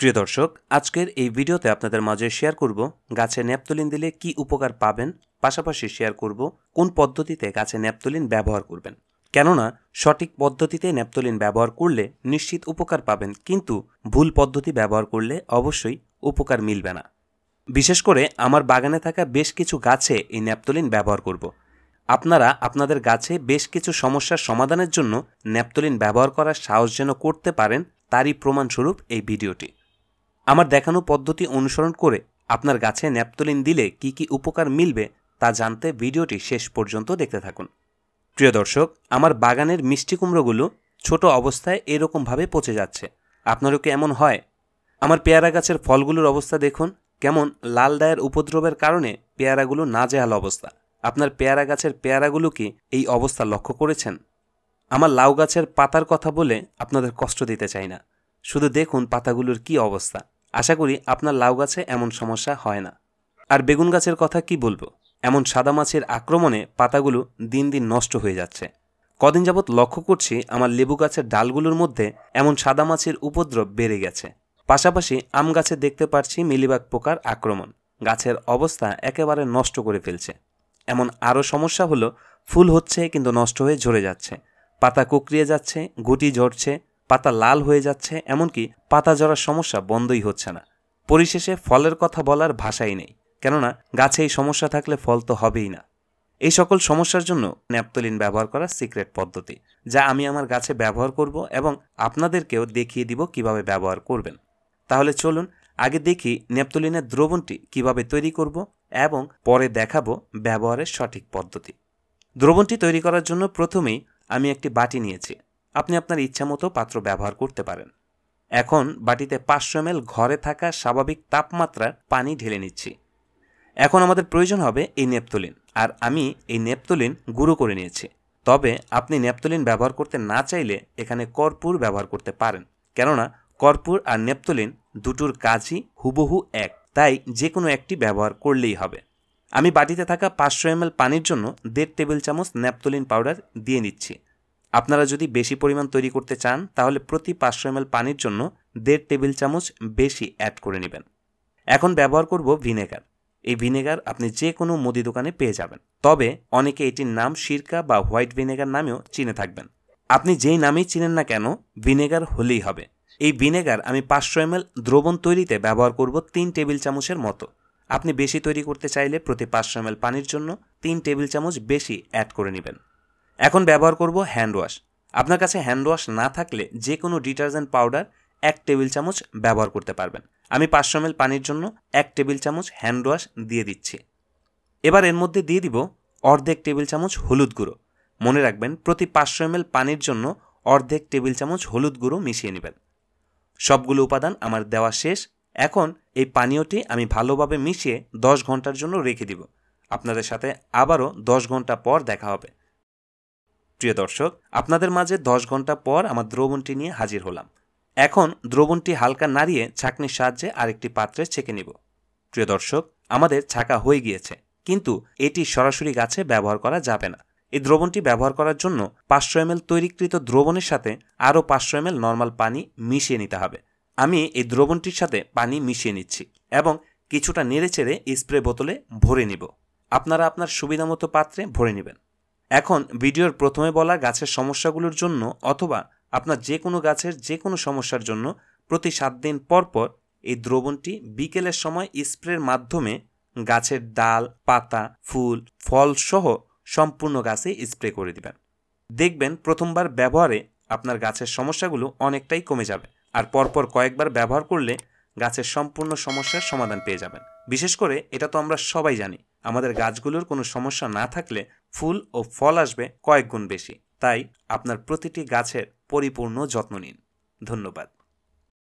প্রিয় দর্শক আজকের এই ভিডিওতে আপনাদের মাঝে শেয়ার করব গাছে ন্যাপতলিন দিলে কি উপকার পাবেন পাশাপাশি শেয়ার করব কোন পদ্ধতিতে গাছে ন্যাপতলিন ব্যবহার করবেন কেননা সঠিক পদ্ধতিতে ন্যাপতলিন ব্যবহার করলে নিশ্চিত উপকার পাবেন কিন্তু ভুল পদ্ধতি ব্যবহার করলে অবশ্যই উপকার মিলবে না বিশেষ করে আমার বাগানে থাকা বেশ কিছু গাছে এই ন্যাপতলিন ব্যবহার করব আপনারা আপনাদের গাছে বেশ কিছু সমস্যার সমাধানের জন্য ন্যাপতলিন ব্যবহার করার সাহস যেন করতে পারেন তারই প্রমাণস্বরূপ এই ভিডিওটি আমার দেখানো পদ্ধতি অনুসরণ করে আপনার গাছে ন্যাপতলিন দিলে কি কি উপকার মিলবে তা জানতে ভিডিওটি শেষ পর্যন্ত দেখতে থাকুন প্রিয় দর্শক আমার বাগানের মিষ্টি কুমড়োগুলো ছোট অবস্থায় এরকমভাবে পচে যাচ্ছে আপনারও কি এমন হয় আমার পেয়ারা গাছের ফলগুলোর অবস্থা দেখুন কেমন লাল দায়ের উপদ্রবের কারণে পেয়ারাগুলো নাজেহাল অবস্থা আপনার পেয়ারা গাছের পেয়ারাগুলো কি এই অবস্থা লক্ষ্য করেছেন আমার লাউ গাছের পাতার কথা বলে আপনাদের কষ্ট দিতে চাই না শুধু দেখুন পাতাগুলোর কি অবস্থা আশা করি আপনার লাউ গাছে এমন সমস্যা হয় না আর বেগুন গাছের কথা কি বলবো এমন সাদা মাছের আক্রমণে পাতাগুলো দিন দিন নষ্ট হয়ে যাচ্ছে কদিন যাবৎ লক্ষ্য করছি আমার লেবু গাছের ডালগুলোর মধ্যে এমন সাদা মাছের উপদ্রব বেড়ে গেছে পাশাপাশি আম গাছে দেখতে পাচ্ছি মিলিবাগ পোকার আক্রমণ গাছের অবস্থা একেবারে নষ্ট করে ফেলছে এমন আরও সমস্যা হলো ফুল হচ্ছে কিন্তু নষ্ট হয়ে ঝরে যাচ্ছে পাতা কুকরিয়ে যাচ্ছে গুটি ঝরছে পাতা লাল হয়ে যাচ্ছে এমনকি পাতা জড়ার সমস্যা বন্ধই হচ্ছে না পরিশেষে ফলের কথা বলার ভাষাই নেই কেননা গাছে এই সমস্যা থাকলে ফল তো হবেই না এই সকল সমস্যার জন্য ন্যাপতলিন ব্যবহার করা সিক্রেট পদ্ধতি যা আমি আমার গাছে ব্যবহার করব এবং আপনাদেরকেও দেখিয়ে দিব কিভাবে ব্যবহার করবেন তাহলে চলুন আগে দেখি ন্যাপতলিনের দ্রবণটি কিভাবে তৈরি করব এবং পরে দেখাবো ব্যবহারের সঠিক পদ্ধতি দ্রবণটি তৈরি করার জন্য প্রথমেই আমি একটি বাটি নিয়েছি আপনি আপনার মতো পাত্র ব্যবহার করতে পারেন এখন বাটিতে পাঁচশো এম ঘরে থাকা স্বাভাবিক তাপমাত্রার পানি ঢেলে নিচ্ছি এখন আমাদের প্রয়োজন হবে এই নেপতলিন আর আমি এই নেপতলিন গুঁড়ো করে নিয়েছি তবে আপনি নেপতলিন ব্যবহার করতে না চাইলে এখানে কর্পূর ব্যবহার করতে পারেন কেননা কর্পূর আর নেপতলিন দুটোর কাজই হুবহু এক তাই যে কোনো একটি ব্যবহার করলেই হবে আমি বাটিতে থাকা পাঁচশো এম পানির জন্য দেড় টেবিল চামচ ন্যাপতলিন পাউডার দিয়ে নিচ্ছি আপনারা যদি বেশি পরিমাণ তৈরি করতে চান তাহলে প্রতি পাঁচশো এম পানির জন্য দেড় টেবিল চামচ বেশি অ্যাড করে নেবেন এখন ব্যবহার করব ভিনেগার এই ভিনেগার আপনি যে কোনো মুদি দোকানে পেয়ে যাবেন তবে অনেকে এটির নাম সিরকা বা হোয়াইট ভিনেগার নামেও চিনে থাকবেন আপনি যেই নামেই চিনেন না কেন ভিনেগার হলেই হবে এই ভিনেগার আমি পাঁচশো এম দ্রবণ তৈরিতে ব্যবহার করব তিন টেবিল চামচের মতো আপনি বেশি তৈরি করতে চাইলে প্রতি পাঁচশো এম পানির জন্য তিন টেবিল চামচ বেশি অ্যাড করে নেবেন এখন ব্যবহার করব হ্যান্ড ওয়াশ আপনার কাছে হ্যান্ড ওয়াশ না থাকলে যে কোনো ডিটারজেন্ট পাউডার এক টেবিল চামচ ব্যবহার করতে পারবেন আমি পাঁচশো এম পানির জন্য এক টেবিল চামচ হ্যান্ড ওয়াশ দিয়ে দিচ্ছি এবার এর মধ্যে দিয়ে দিব অর্ধেক টেবিল চামচ হলুদ গুঁড়ো মনে রাখবেন প্রতি পাঁচশো এম পানির জন্য অর্ধেক টেবিল চামচ হলুদ গুঁড়ো মিশিয়ে নেবেন সবগুলো উপাদান আমার দেওয়া শেষ এখন এই পানীয়টি আমি ভালোভাবে মিশিয়ে দশ ঘন্টার জন্য রেখে দিব আপনাদের সাথে আবারও দশ ঘন্টা পর দেখা হবে প্রিয় দর্শক আপনাদের মাঝে দশ ঘন্টা পর আমার দ্রবণটি নিয়ে হাজির হলাম এখন দ্রবণটি হালকা নাড়িয়ে ছাঁকনির সাহায্যে আরেকটি পাত্রে ছেঁকে নিব প্রিয় দর্শক আমাদের ছাঁকা হয়ে গিয়েছে কিন্তু এটি সরাসরি গাছে ব্যবহার করা যাবে না এই দ্রবণটি ব্যবহার করার জন্য পাঁচশো এম তৈরিকৃত দ্রবণের সাথে আরও পাঁচশো এম নর্মাল পানি মিশিয়ে নিতে হবে আমি এই দ্রবণটির সাথে পানি মিশিয়ে নিচ্ছি এবং কিছুটা নেড়ে চেড়ে স্প্রে বোতলে ভরে নিব আপনারা আপনার সুবিধামতো পাত্রে ভরে নেবেন এখন ভিডিওর প্রথমে বলা গাছের সমস্যাগুলোর জন্য অথবা আপনার যে কোনো গাছের যে কোনো সমস্যার জন্য প্রতি সাত দিন পরপর এই দ্রবণটি বিকেলের সময় স্প্রের মাধ্যমে গাছের ডাল পাতা ফুল ফল সহ সম্পূর্ণ গাছে স্প্রে করে দিবেন দেখবেন প্রথমবার ব্যবহারে আপনার গাছের সমস্যাগুলো অনেকটাই কমে যাবে আর পরপর কয়েকবার ব্যবহার করলে গাছের সম্পূর্ণ সমস্যার সমাধান পেয়ে যাবেন বিশেষ করে এটা তো আমরা সবাই জানি আমাদের গাছগুলোর কোনো সমস্যা না থাকলে ফুল ও ফল আসবে কয়েক গুণ বেশি তাই আপনার প্রতিটি গাছের পরিপূর্ণ যত্ন নিন ধন্যবাদ